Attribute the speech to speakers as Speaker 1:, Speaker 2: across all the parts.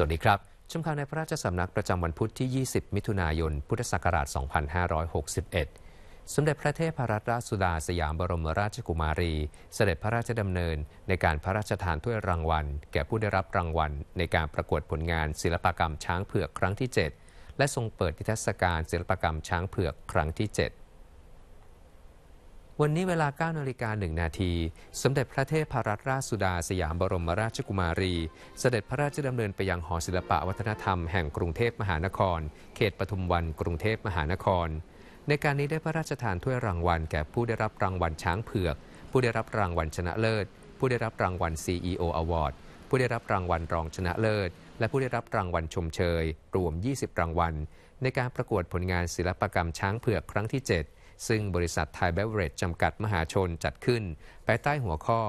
Speaker 1: สวัสดีครับ ชมข่าวในพระราชสำนักประจำวันพุธที่ 20 มิถุนายน พุทธศักราช 2561 สมเด็จพระเทพรัตนราชสุดา สยามบรมราชกุมารี เสด็จพระราชดำเนิน ในการพระราชทานถ้วยรางวัล แก่ผู้ได้รับรางวัลในการประกวดผลงาน ศิลปกรรมช้างเผือกครั้งที่ 7 และทรงเปิดนิทรรศการ ศิลปกรรมช้างเผือกครั้งที่ 7วันนี้เวลา9นาฬิกา 1 นาที สมเด็จพระเทพรัตนราชสุดา สยามบรมราชกุมารี เสด็จพระราชดำเนินไปยังหอศิลปะวัฒนธรรมแห่งกรุงเทพมหานคร เขตปทุมวัน กรุงเทพมหานคร ในการนี้ได้พระราชทานถ้วยรางวัลแก่ผู้ได้รับรางวัลช้างเผือก ผู้ได้รับรางวัลชนะเลิศ ผู้ได้รับรางวัล CEO Award ผู้ได้รับรางวัลรองชนะเลิศ และผู้ได้รับรางวัลชมเชย รวม 20 รางวัล ในการประกวดผลงานศิลปกรรมช้างเผือก ครั้งที่ 7ซึ่งบริษัทไทยเบเวอร์เรจจำกัดมหาชนจัดขึ้น ภายใต้หัวข้อ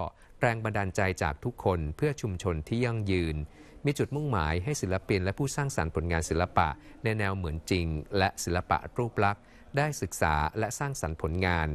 Speaker 1: แรงบันดาลใจจากทุกคนเพื่อชุมชนที่ยั่งยืน มีจุดมุ่งหมายให้ศิลปินและผู้สร้างสารรค์ผลงานศิลปะ ในแนวเหมือนจริงและศิลปะรูปลักษณ์ได้ศึกษาและสร้างสรรค์ผลงาน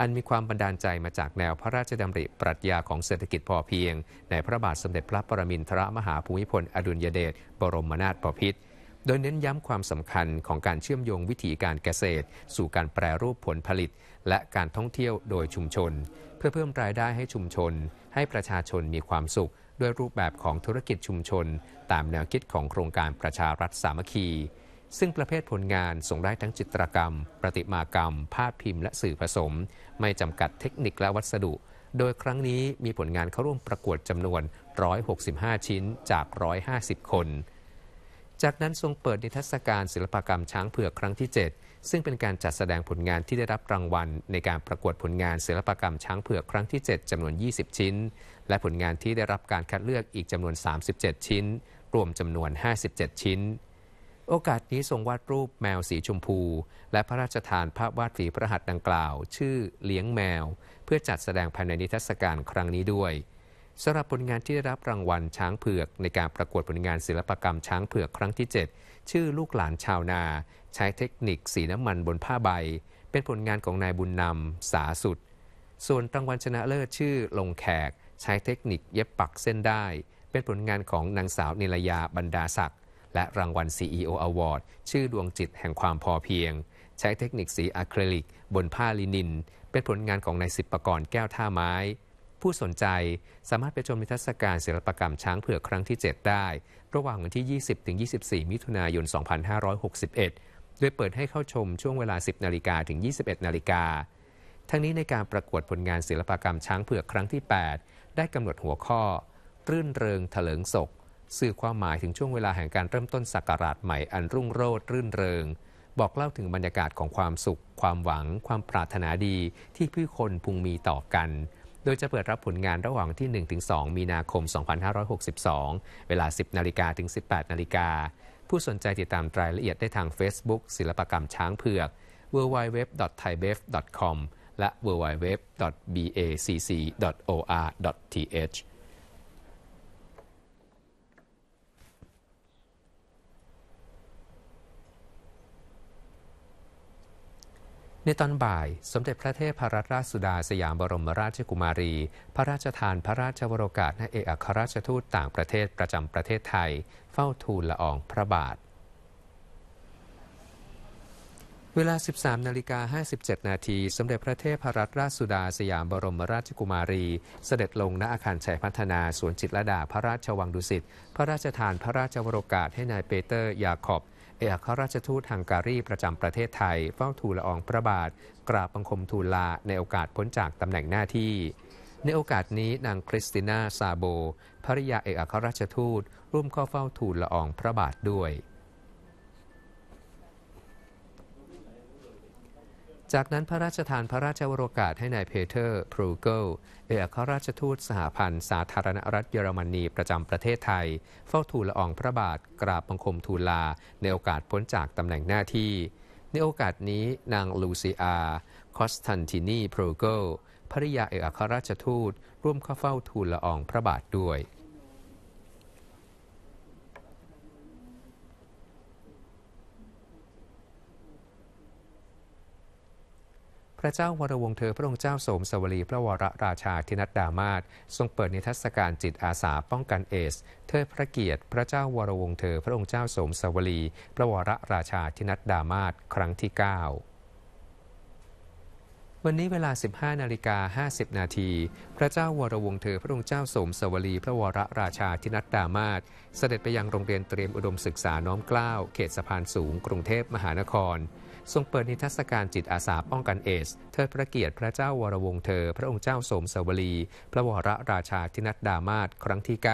Speaker 1: อันมีความบันดาลใจมาจากแนวพระราชดำริปรัชญาของเศรษฐกิจพอเพียง ในพระบาทสมเด็จพระปรมินทรมหาภูมิพลอดุลยเดชบรมนาถบพิตรโดยเน้นย้ำความสำคัญของการเชื่อมโยงวิถีการเกษตร สู่การแปรรูปผลผลิต และการท่องเที่ยวโดยชุมชน เพื่อเพิ่มรายได้ให้ชุมชน ให้ประชาชนมีความสุข ด้วยรูปแบบของธุรกิจชุมชน ตามแนวคิดของโครงการประชารัฐสามัคคี ซึ่งประเภทผลงานส่งได้ทั้งจิตรกรรม ประติมากรรม ภาพพิมพ์ และสื่อผสมไม่จำกัดเทคนิคและวัสดุ โดยครั้งนี้มีผลงานเข้าร่วมประกวดจำนวน165 ชิ้นจาก 150 คนจากนั้นทรงเปิดนิทรรศการศิลปกรรมช้างเผือกครั้งที่ 7 ซึ่งเป็นการจัดแสดงผลงานที่ได้รับรางวัล ในการประกวดผลงานศิลปกรรมช้างเผือกครั้งที่7จำนวน 20 ชิ้น และผลงานที่ได้รับการคัดเลือกอีกจำนวน 37 ชิ้นรวมจำนวน 57 ชิ้น โอกาสนี้ทรงวาดรูปแมวสีชมพู และพระราชทานภาพวาดฝีพระหัตถ์ดังกล่าว ชื่อเลี้ยงแมว เพื่อจัดแสดงภายในนิทรรศการครั้งนี้ด้วยสำหรับผลงานที่ได้รับรางวัลช้างเผือกในการประกวดผลงานศิลปกรรมช้างเผือกครั้งที่ 7 ชื่อลูกหลานชาวนา ใช้เทคนิคสีน้ำมันบนผ้าใบ เป็นผลงานของนายบุญนำสาสุด ส่วนรางวัลชนะเลิศชื่อลงแขก ใช้เทคนิคเย็บปักเส้นได้ เป็นผลงานของนางสาวนิลยาบรรดาศักดิ์และรางวัล CEO Award ชื่อดวงจิตแห่งความพอเพียง ใช้เทคนิคสีอะคริลิก บนผ้าลินิน เป็นผลงานของนายสิบปรกรณ์แก้วท่าไม้ผู้สนใจสามารถไปชมนิทรรศการศิลปกรรมช้างเผือกครั้งที่ 7 ได้ ระหว่างวันที่ 20ถึง24 มิถุนายน 2561 โดยเปิดให้เข้าชมช่วงเวลา 10นาฬิกาถึง 21นาฬิกา ทั้งนี้ในการประกวดผลงานศิลปกรรมช้างเผือกครั้งที่ 8 ได้กำหนดหัวข้อ รื่นเริงถลิงศก สื่อความหมายถึงช่วงเวลาแห่งการเริ่มต้นศักราชใหม่อันรุ่งโรจน์รื่นเริงบอกเล่าถึงบรรยากาศของความสุข ความหวัง ความปรารถนาดี ที่ผู้คนพึงมีต่อกันโดยจะเปิดรับผลงานระหว่างที่ 1-2 มีนาคม 2562 เวลา 10 นาฬิกาถึง 18 นาฬิกา ผู้สนใจติดตามรายละเอียดได้ทาง Facebook ศิลปกรรมช้างเผือก www.thaibef.com และ www.bacc.or.th ในตอนบ่ายสมเด็จพระเทพรัตนราชสุดาสยามบรมราชกุมารี พระราชทานพระราชวโรกาส้เอกอัครราชทูตต่างประเทศประจำประเทศไทย เฝ้าทูลละอองพระบาท เวลา 13 นาฬิกา57นาทีสมเด็จพระเทพรัตนราชสุดาสยามบรมราชกุมารี เสด็จลงณอาคารชัยพัฒนาสวนจิตรดาพระราชวังดุสิตพระราชทานพระราชวโรกาสให้นายเปเตอร์ยาขอบเอกราชทูตฮังการีประจำประเทศไทยเฝ้าทูลละอองพระบาท กราบบังคมทูลลาในโอกาสพ้นจากตำแหน่งหน้าที่ ในโอกาสนี้นางคริสติน่าซาโบภริยาเอกอัครราชทูต ร่วมเข้าเฝ้าทูลละอองพระบาทด้วยจากนั้นพระราชทานพระราชวโรกาส ให้ในายเพเทอร์พรูเกลเอกอัครราชทูตสหพันธ์ สาธารณรัฐเยอรมนี ประจำประเทศไทย เฝ้าทูลละอองพระบาท กราบบังคมทูลลา ในโอกาสพ้นจากตำแหน่งหน้าที่ ในโอกาสนี้นางลูซิอาคอสตันตินีพรูเกลภริยาเอกอัครราชทูตร่วมเข้าเฝ้าทูลละอองพระบาทด้วยพระเจ้าวรวงเธอพระองค์เจ้าโสมสวลี พระวรราชาธินัดดามาศทรงเปิดนิทรรศการจิตอาสาป้องกันเอสเทิดพระเกียรติ พระเจ้าวรวงเธอ พระองค์เจ้าโสมสวลี พระวรราชาธินัดดามาศครั้งที่ 9 วันนี้เวลา 15นาฬิกา50นาทีพระเจ้าวรวงเธอพระองค์เจ้าสมสวลีพระวรราชาธินัดดามาศเสด็จไปยังโรงเรียนเตรียมอุดมศึกษาน้อมเกล้าเขตสะพานสูง กรุงเทพมหานครทรงเปิดนิทรรศการจิตอาสาป้องกันเอสเทิดพระเกียรติพระเจ้าวรวงเธอ พระองค์เจ้าสมสวรีพระวรราชาธินัดดามาศครั้งที่ 9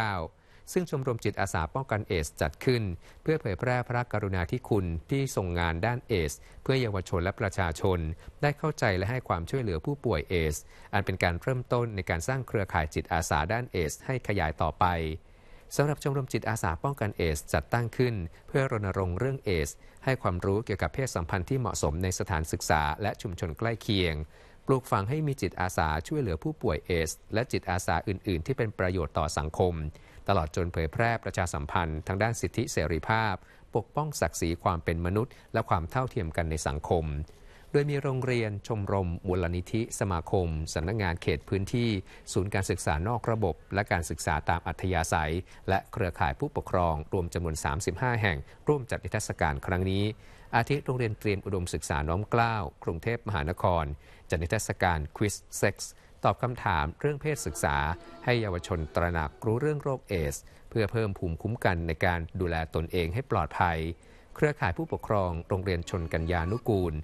Speaker 1: ซึ่งชมรมจิตอาสาป้องกันเอสจัดขึ้น เพื่อเผยแพร่พระกรุณาธิคุณที่ทรงงานด้านเอส เพื่อเยาวชนและประชาชน ได้เข้าใจและให้ความช่วยเหลือผู้ป่วยเอส อันเป็นการเริ่มต้นในการสร้างเครือข่ายจิตอาสาด้านเอสให้ขยายต่อไปสำหรับชมรมจิตอาสาป้องกันเอสจัดตั้งขึ้นเพื่อรณรงค์เรื่องเอสให้ความรู้เกี่ยวกับเพศสัมพันธ์ที่เหมาะสมในสถานศึกษาและชุมชนใกล้เคียงปลูกฝังให้มีจิตอาสาช่วยเหลือผู้ป่วยเอสและจิตอาสาอื่นๆ ที่เป็นประโยชน์ต่อสังคมตลอดจนเผยแพร่ประชาสัมพันธ์ทางด้านสิทธิเสรีภาพปกป้องศักดิ์ศรีความเป็นมนุษย์และความเท่าเทียมกันในสังคมโดยมีโรงเรียนชมรมมูลนิธิสมาคมสำนักงงานเขตพื้นที่ ศูนย์การศึกษานอกระบบ และการศึกษาตามอัธยาศัย และเครือข่ายผู้ปกครองรวมจำนวน 35 แห่งร่วมจัดนิทรรศการครั้งนี้ อาทิโรงเรียนเตรียมอุดมศึกษาน้อมเกล้ากรุงเทพมหานคร จัดนิทรรศการควิสเซ็กซ์ตอบคำถามเรื่องเพศศึกษา ให้เยาวชนตระหนักรู้เรื่องโรคเอส เพื่อเพิ่มภูมิคุ้มกันในการดูแลตนเองให้ปลอดภัย เครือข่ายผู้ปกครองโรงเรียนชนกัญญานุกูล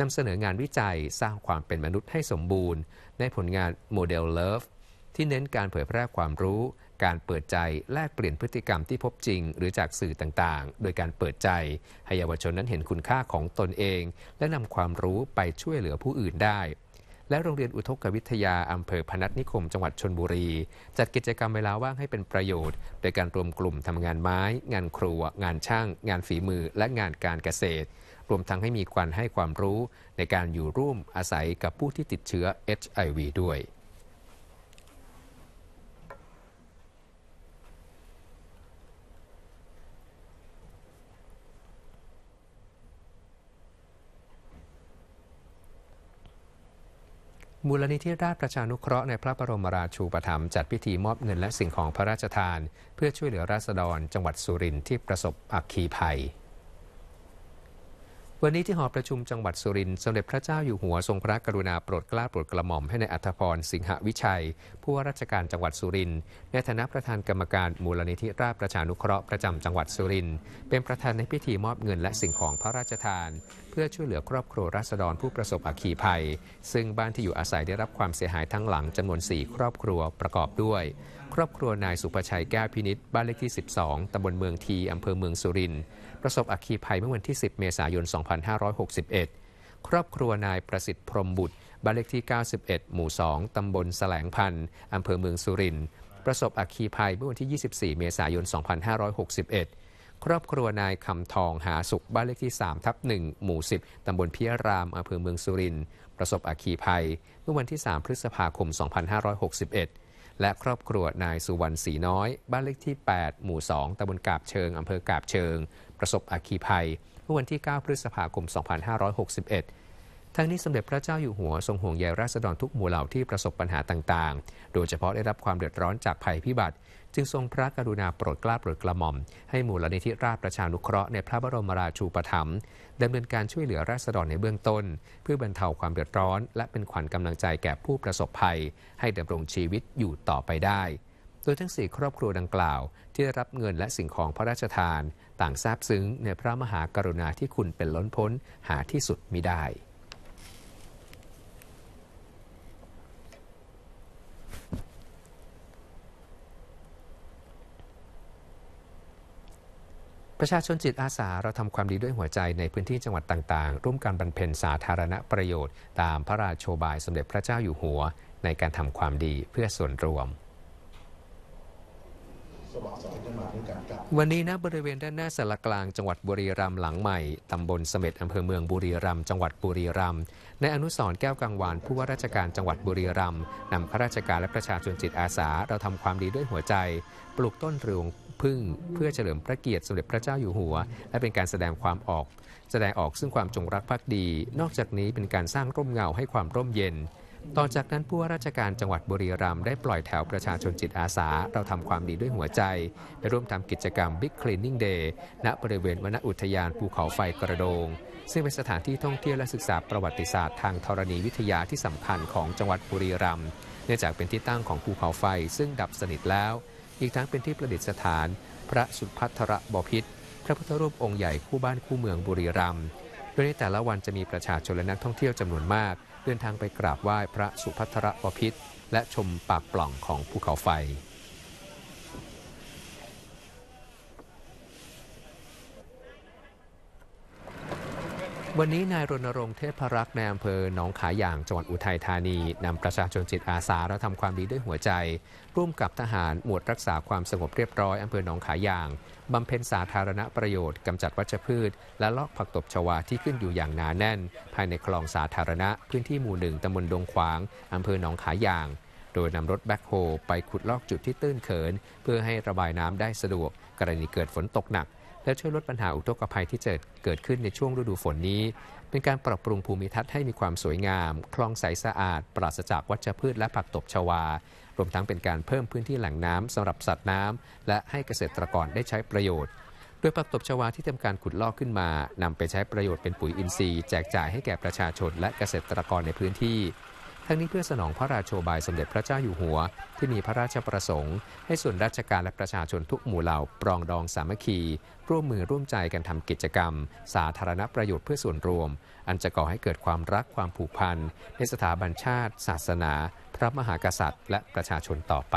Speaker 1: นำเสนองานวิจัยสร้างความเป็นมนุษย์ให้สมบูรณ์ ในผลงานโมเดลเลิฟที่เน้นการเผยแพร่ความรู้ การเปิดใจแลกเปลี่ยนพฤติกรรมที่พบจริงหรือจากสื่อต่างๆ โดยการเปิดใจ ให้เยาวชนนั้นเห็นคุณค่าของตนเอง และนำความรู้ไปช่วยเหลือผู้อื่นได้ และโรงเรียนอุทกวิทยาอำเภอพนัสนิคมจังหวัดชนบุรี จัดกิจกรรมเวลาว่างให้เป็นประโยชน์โดยการรวมกลุ่มทำงานไม้ งานครัว งานช่าง งานฝีมือ และงานการเกษตรรวมทั้งให้มีการให้ความรู้ในการอยู่ร่วมอาศัยกับผู้ที่ติดเชื้อ HIV ด้วย มูลนิธิราชประชานุเคราะห์ในพระบรมราชูปถัมภ์จัดพิธีมอบเงินและสิ่งของพระราชทาน เพื่อช่วยเหลือราษฎร จังหวัดสุรินทร์ที่ประสบอักคีภัยวันนี้ที่หอประชุมจังหวัดสุรินทร์สมเด็จพระเจ้าอยู่หัวทรงพระกรุณาโปรดเกล้าโปรดกระหม่อมให้ในอัธพรสิงหวิชัย ผู้ว่าราชการจังหวัดสุรินทร์ในฐานะประธานกรรมการมูลนิธิราชประชานุเคราะห์ประจำจังหวัดสุรินทร์เป็นประธานในพิธีมอบเงินและสิ่งของพระราชทาน เพื่อช่วยเหลือครอบครัวราษฎรผู้ประสบอัคคีภัย ซึ่งบ้านที่อยู่อาศัยได้รับความเสียหายทั้งหลังจำนวน4 ครอบครัวประกอบด้วย ครอบครัวนายสุภชัยแก้วพินิษบ้านเลขที่ 12 ตำบลเมืองทีอำเภอเมืองสุรินทร์ประสบอัคคีภัยเมื่อวันที่ 10 เมษายน 2561 ครอบครัวนายประสิทธิ์พรมบุตร บ้านเลขที่ 91 หมู่ 2 ตำบลแสลงพันธ์อำเภอเมืองสุรินทร์ ประสบอัคคีภัยเมื่อวันที่ 24 เมษายน 2561 ครอบครัวนายคำทองหาสุข บ้านเลขที่ 3 ทับ1หมู่ 10 ตำบลพิรามอำเภอเมืองสุรินทร์ ประสบอัคคีภัยเมื่อวันที่ 3 พฤษภาคม 2561 และครอบครัวนายสุวรรณสีน้อย บ้านเลขที่ 8 หมู่ 2 ตำบลกาบเชิงอำเภอกาบเชิงประสบอัคคีภัยเมื่อวันที่ 9 พฤษภาคม 2561 ทั้งนี้สมเด็จพระเจ้าอยู่หัวทรงห่วงใยราษฎรทุกหมู่เหล่าที่ประสบปัญหาต่าง ๆ โดยเฉพาะได้รับความเดือดร้อนจากภัยพิบัติ จึงทรงพระกรุณาโปรดเกล้าโปรดกระหม่อม ให้หมูลนิธิราชประชานุเคราะห์ในพระบรมราชูปถัมภ์ดำเนินการช่วยเหลือราษฎรในเบื้องต้น เพื่อบรรเทาความเดือดร้อน และเป็นขวัญกำลังใจแก่ผู้ประสบภัยให้ดำรงชีวิตอยู่ต่อไปได้ โดยทั้งสี่ครอบครัวดังกล่าวที่ได้รับเงินและสิ่งของพระราชทานต่างซาบซึ้ง ในพระมหากรุณาที่คุณเป็นล้นพ้นหาที่สุดมิได้ ประชาชนจิตอาสาเราทำความดีด้วยหัวใจในพื้นที่จังหวัดต่าง ๆ ร่วมกันบรรเพ็ญสาธารณประโยชน์ ตามพระราชโชบายสมเด็จพระเจ้าอยู่หัวในการทำความดีเพื่อส่วนรวมวกันับวันนี้นะบริเวณด้านหน้าสารกลางจังหวัดบุรีรัมย์หลังใหม่ตำบลเสม็ดอำเภอเมืองบุรีรัมย์จังหวัดบุรีรัมย์ในอนุสรณ์แก้วกังวานผู้ว่าราชการจังหวัดบุรีรัมย์นำข้าราชการและประชาชนจิตอาสาเราทำความดีด้วยหัวใจ ปลูกต้นเรืองพึ่งเพื่อเฉลิมพระเกียรติสมเด็จพระเจ้าอยู่หัวและเป็นการแสดงความออก แสดงออกซึ่งความจงรักภักดี นอกจากนี้เป็นการสร้างร่มเงาให้ความร่มเย็นต่อจากนั้นผู้ว่าราชการจังหวัดบุรีรัมย์ได้ปล่อยแถวประชาชนจิตอาสาเราทำความดีด้วยหัวใจไปร่วมทำกิจกรรม Big Cleaning Day ณบริเวณวณอุทยานภูเขาไฟกระโดง ซึ่งเป็นสถานที่ท่องเที่ยวและศึกษาประวัติศาสตร์ทางธรณีวิทยาที่สำคัญของจังหวัดบุรีรัมย์เนื่องจากเป็นที่ตั้งของภูเขาไฟซึ่งดับสนิทแล้ว อีกทั้งเป็นที่ประดิษฐาน พระสุพัทรบพิษพระพุทธรูปองค์ใหญ่คู่บ้านคู่เมืองบุรีรัมย์โดยในแต่ละวันจะมีประชาชนและนักท่องเที่ยวจำนวนมากเดินทางไปกราบไหว้พระสุพัทรปพิษ และชมปากปล่องของภูเขาไฟวันนี้นายรณรงค์เทพรักษ์ในอำเภอหนองขายางจังหวัดอุทัยธานี นำประชาชนจิตอาสาและทำความดีด้วยหัวใจ ร่วมกับทหารหมวดรักษาความสงบเรียบร้อยอำเภอหนองขายาง บำเพ็ญสาธารณประโยชน์ กำจัดวัชพืชและลอกผักตบชวาที่ขึ้นอยู่อย่างหนาแน่น ภายในคลองสาธารณะพื้นที่หมู่หนึ่งตำบลดงขวางอำเภอหนองขายาง โดยนำรถแบ็คโฮไปขุดลอกจุดที่ตื้นเขินเพื่อให้ระบายน้ำได้สะดวก กรณีเกิดฝนตกหนักและช่วยลดปัญหาอุทกภัยที่จะเกิดขึ้นในช่วงฤดูฝนนี้ เป็นการปรับปรุงภูมิทัศน์ให้มีความสวยงาม คลองใสสะอาด ปราศจากวัชพืชและผักตบชวา รวมทั้งเป็นการเพิ่มพื้นที่แหล่งน้ำสำหรับสัตว์น้ำ และให้เกษตรกรได้ใช้ประโยชน์โดยผักตบชวาที่ทำการขุดลอกขึ้นมานำไปใช้ประโยชน์เป็นปุ๋ยอินทรีย์แจกจ่ายให้แก่ประชาชนและเกษตรกรในพื้นที่ทั้งนี้ เพื่อสนองพระราโชบายสมเด็จพระเจ้าอยู่หัว ที่มีพระราชประสงค์ ให้ส่วนราชการและประชาชนทุกหมู่เหล่าปรองดองสามัคคี ร่วมมือร่วมใจกันทำกิจกรรม สาธารณประโยชน์เพื่อส่วนรวม อันจะก่อให้เกิดความรักความผูกพันในสถาบันชาติ ศาสนา พระมหากษัตริย์ และประชาชนต่อไป